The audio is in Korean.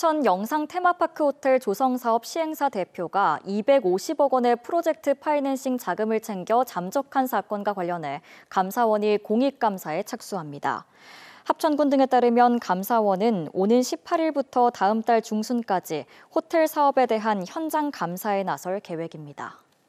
하천 영상 테마파크 호텔 조성 사업 시행사 대표가 250억 원의 프로젝트 파이낸싱 자금을 챙겨 잠적한 사건과 관련해 감사원이 공익감사에 착수합니다. 합천군 등에 따르면 감사원은 오는 18일부터 다음 달 중순까지 호텔 사업에 대한 현장 감사에 나설 계획입니다.